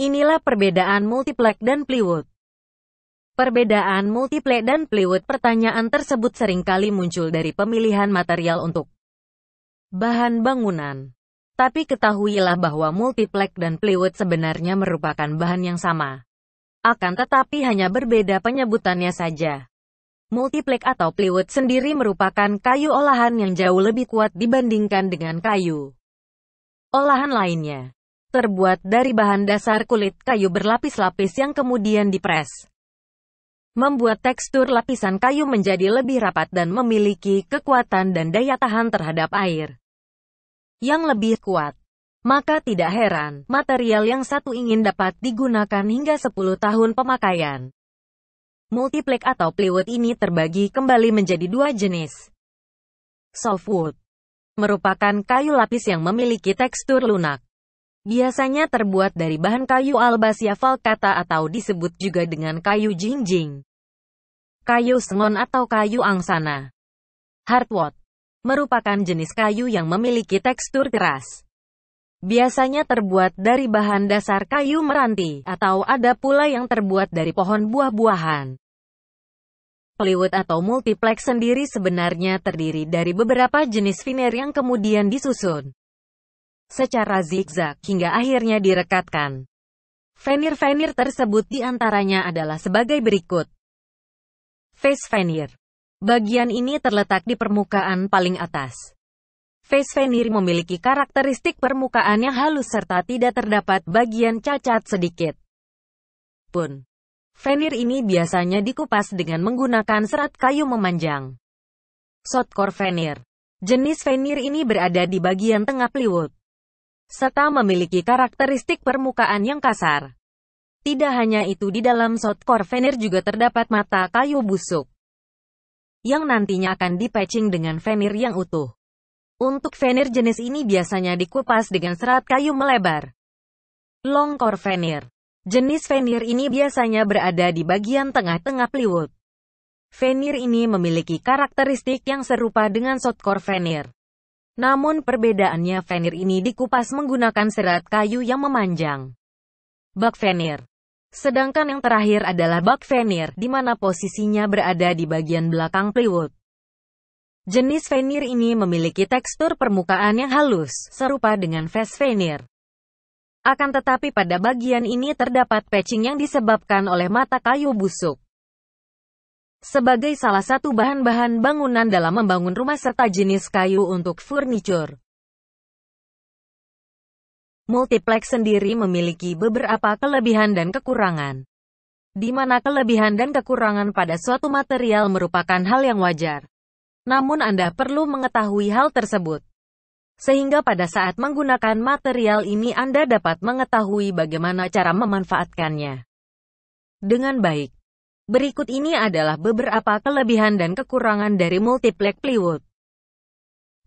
Inilah perbedaan multiplex dan plywood. Perbedaan multiplex dan plywood pertanyaan tersebut seringkali muncul dari pemilihan material untuk bahan bangunan. Tapi ketahuilah bahwa multiplex dan plywood sebenarnya merupakan bahan yang sama. Akan tetapi hanya berbeda penyebutannya saja. Multiplex atau plywood sendiri merupakan kayu olahan yang jauh lebih kuat dibandingkan dengan kayu olahan lainnya terbuat dari bahan dasar kulit kayu berlapis-lapis yang kemudian dipres. Membuat tekstur lapisan kayu menjadi lebih rapat dan memiliki kekuatan dan daya tahan terhadap air yang lebih kuat. Maka tidak heran, material yang satu ingin dapat digunakan hingga 10 tahun pemakaian. Multiplek atau plywood ini terbagi kembali menjadi dua jenis. Softwood merupakan kayu lapis yang memiliki tekstur lunak. Biasanya terbuat dari bahan kayu albasia falcata atau disebut juga dengan kayu jingjing. Kayu sengon atau kayu angsana. Hardwood merupakan jenis kayu yang memiliki tekstur keras. Biasanya terbuat dari bahan dasar kayu meranti, atau ada pula yang terbuat dari pohon buah-buahan. Plywood atau multiplex sendiri sebenarnya terdiri dari beberapa jenis veneer yang kemudian disusun secara zigzag hingga akhirnya direkatkan. Venir-venir tersebut diantaranya adalah sebagai berikut. Face venir. Bagian ini terletak di permukaan paling atas. Face venir memiliki karakteristik permukaan yang halus serta tidak terdapat bagian cacat sedikit pun. Venir ini biasanya dikupas dengan menggunakan serat kayu memanjang. Shotcore venir. Jenis venir ini berada di bagian tengah plywood serta memiliki karakteristik permukaan yang kasar. Tidak hanya itu di dalam shotcore veneer juga terdapat mata kayu busuk, yang nantinya akan dipatching dengan veneer yang utuh. Untuk veneer jenis ini biasanya dikupas dengan serat kayu melebar. Longcore veneer Jenis veneer ini biasanya berada di bagian tengah-tengah plywood. Veneer ini memiliki karakteristik yang serupa dengan shotcore veneer. Namun perbedaannya venir ini dikupas menggunakan serat kayu yang memanjang. Bak venir. Sedangkan yang terakhir adalah bak venir, di mana posisinya berada di bagian belakang plywood. Jenis venir ini memiliki tekstur permukaan yang halus, serupa dengan face venir. Akan tetapi pada bagian ini terdapat patching yang disebabkan oleh mata kayu busuk sebagai salah satu bahan-bahan bangunan dalam membangun rumah serta jenis kayu untuk furniture. Multiplex sendiri memiliki beberapa kelebihan dan kekurangan, di mana kelebihan dan kekurangan pada suatu material merupakan hal yang wajar. Namun Anda perlu mengetahui hal tersebut, sehingga pada saat menggunakan material ini Anda dapat mengetahui bagaimana cara memanfaatkannya dengan baik. Berikut ini adalah beberapa kelebihan dan kekurangan dari multiplex plywood.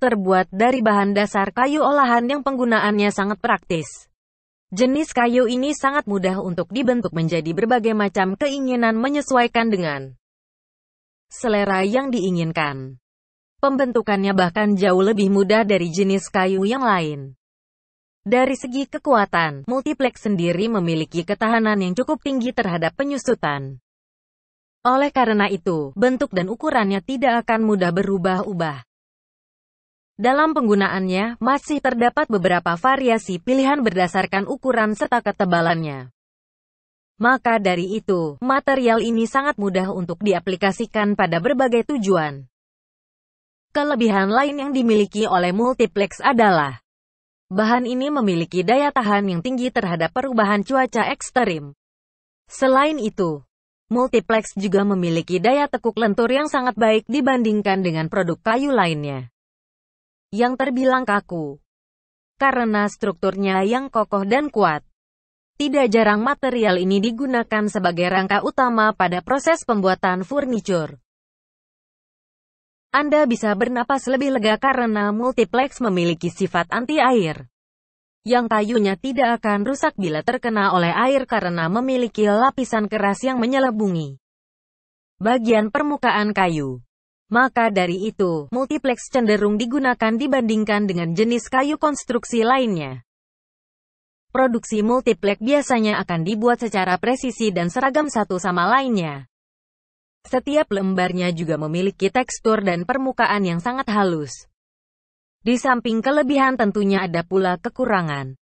Terbuat dari bahan dasar kayu olahan yang penggunaannya sangat praktis. Jenis kayu ini sangat mudah untuk dibentuk menjadi berbagai macam keinginan menyesuaikan dengan selera yang diinginkan. Pembentukannya bahkan jauh lebih mudah dari jenis kayu yang lain. Dari segi kekuatan, multiplex sendiri memiliki ketahanan yang cukup tinggi terhadap penyusutan. Oleh karena itu, bentuk dan ukurannya tidak akan mudah berubah-ubah. Dalam penggunaannya, masih terdapat beberapa variasi pilihan berdasarkan ukuran serta ketebalannya. Maka dari itu, material ini sangat mudah untuk diaplikasikan pada berbagai tujuan. Kelebihan lain yang dimiliki oleh multiplex adalah Bahan ini memiliki daya tahan yang tinggi terhadap perubahan cuaca ekstrim. Selain itu, Multiplex juga memiliki daya tekuk lentur yang sangat baik dibandingkan dengan produk kayu lainnya. Yang terbilang kaku. Karena strukturnya yang kokoh dan kuat. Tidak jarang material ini digunakan sebagai rangka utama pada proses pembuatan furniture. Anda bisa bernapas lebih lega karena multiplex memiliki sifat anti air yang kayunya tidak akan rusak bila terkena oleh air karena memiliki lapisan keras yang menyelebungi bagian permukaan kayu. Maka dari itu, multiplex cenderung digunakan dibandingkan dengan jenis kayu konstruksi lainnya. Produksi multiplex biasanya akan dibuat secara presisi dan seragam satu sama lainnya. Setiap lembarnya juga memiliki tekstur dan permukaan yang sangat halus. Di samping kelebihan tentunya ada pula kekurangan.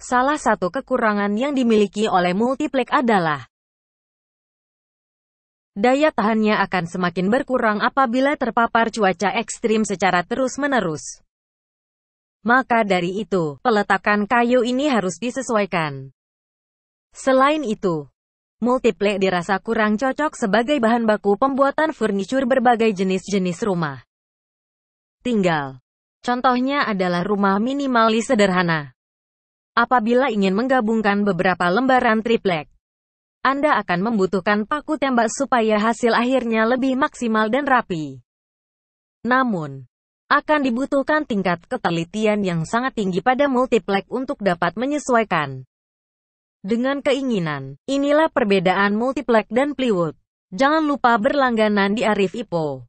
Salah satu kekurangan yang dimiliki oleh multiplex adalah daya tahannya akan semakin berkurang apabila terpapar cuaca ekstrim secara terus-menerus. Maka dari itu, peletakan kayu ini harus disesuaikan. Selain itu, multiplex dirasa kurang cocok sebagai bahan baku pembuatan furnitur berbagai jenis-jenis rumah. Tinggal Contohnya adalah rumah minimalis sederhana. Apabila ingin menggabungkan beberapa lembaran triplek, Anda akan membutuhkan paku tembak supaya hasil akhirnya lebih maksimal dan rapi. Namun, akan dibutuhkan tingkat ketelitian yang sangat tinggi pada multiplek untuk dapat menyesuaikan dengan keinginan. Inilah perbedaan multiplek dan plywood. Jangan lupa berlangganan di Arif Ipo.